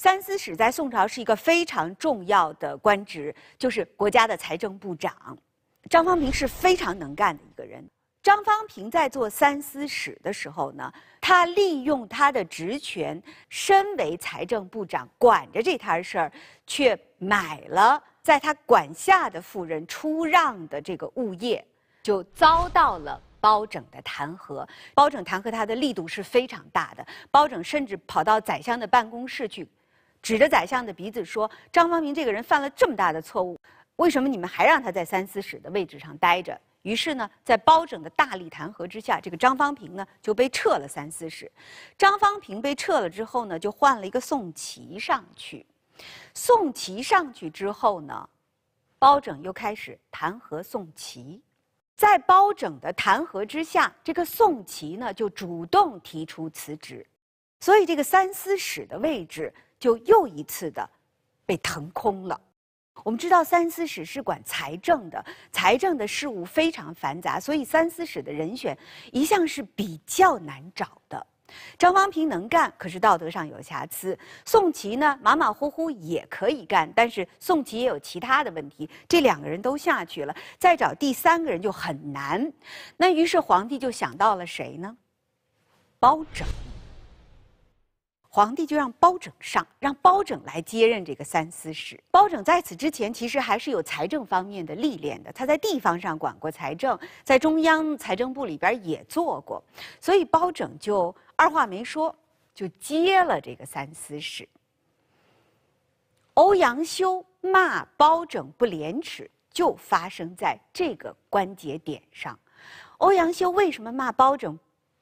三司使在宋朝是一个非常重要的官职，就是国家的财政部长。张方平是非常能干的一个人。张方平在做三司使的时候呢，他利用他的职权，身为财政部长，管着这摊事儿，却买了在他管下的富人出让的这个物业，就遭到了包拯的弹劾。包拯弹劾他的力度是非常大的，包拯甚至跑到宰相的办公室去。指着宰相的鼻子说：“张方平这个人犯了这么大的错误，为什么你们还让他在三司使的位置上待着？”于是呢，在包拯的大力弹劾之下，这个张方平呢就被撤了三司使。张方平被撤了之后呢，就换了一个宋祁上去。宋祁上去之后呢，包拯又开始弹劾宋祁。在包拯的弹劾之下，这个宋祁呢就主动提出辞职。所以这个三司使的位置。就又一次的被腾空了。我们知道三司使是管财政的，财政的事务非常繁杂，所以三司使的人选一向是比较难找的。张方平能干，可是道德上有瑕疵；宋琦呢，马马虎虎也可以干，但是宋琦也有其他的问题。这两个人都下去了，再找第三个人就很难。那于是皇帝就想到了谁呢？包拯。皇帝就让包拯上，让包拯来接任这个三司使。包拯在此之前其实还是有财政方面的历练的，他在地方上管过财政，在中央财政部里边也做过，所以包拯就二话没说就接了这个三司使。欧阳修骂包拯不廉耻，就发生在这个关节点上。欧阳修为什么骂包拯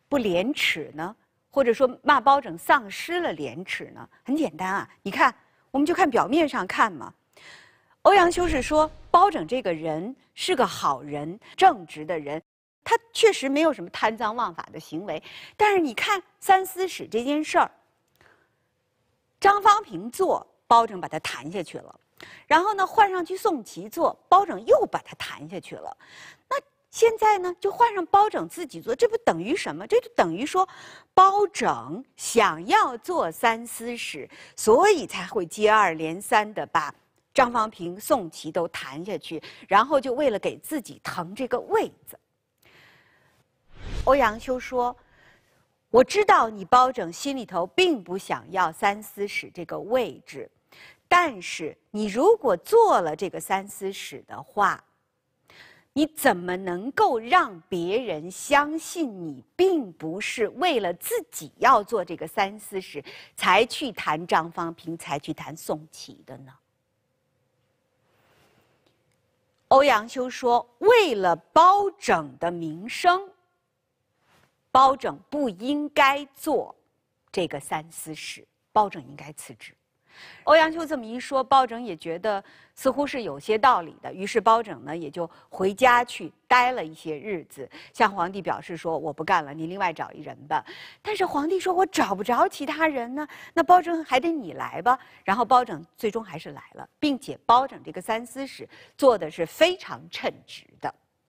不廉耻呢？或者说骂包拯丧失了廉耻呢？很简单啊，你看，我们就看表面上看嘛。欧阳修是说包拯这个人是个好人、正直的人，他确实没有什么贪赃枉法的行为。但是你看三司使这件事儿，张方平做，包拯把他弹下去了；然后呢，换上去宋琦做，包拯又把他弹下去了。那现在呢，就换上包拯自己做，这不等于什么？这就等于说，包拯想要做三司使，所以才会接二连三的把张方平、宋祁都弹下去，然后就为了给自己腾这个位子。欧阳修说：“我知道你包拯心里头并不想要三司使这个位置，但是你如果做了这个三司使的话。”你怎么能够让别人相信你并不是为了自己要做这个三司使才去谈张方平，才去谈宋琦的呢？欧阳修说，为了包拯的名声，包拯不应该做这个三司使，包拯应该辞职。欧阳修这么一说，包拯也觉得似乎是有些道理的。于是包拯呢，也就回家去待了一些日子，向皇帝表示说：“我不干了，你另外找一人吧。”但是皇帝说：“我找不着其他人呢，那包拯还得你来吧。”然后包拯最终还是来了，并且包拯这个三司使做的是非常称职的。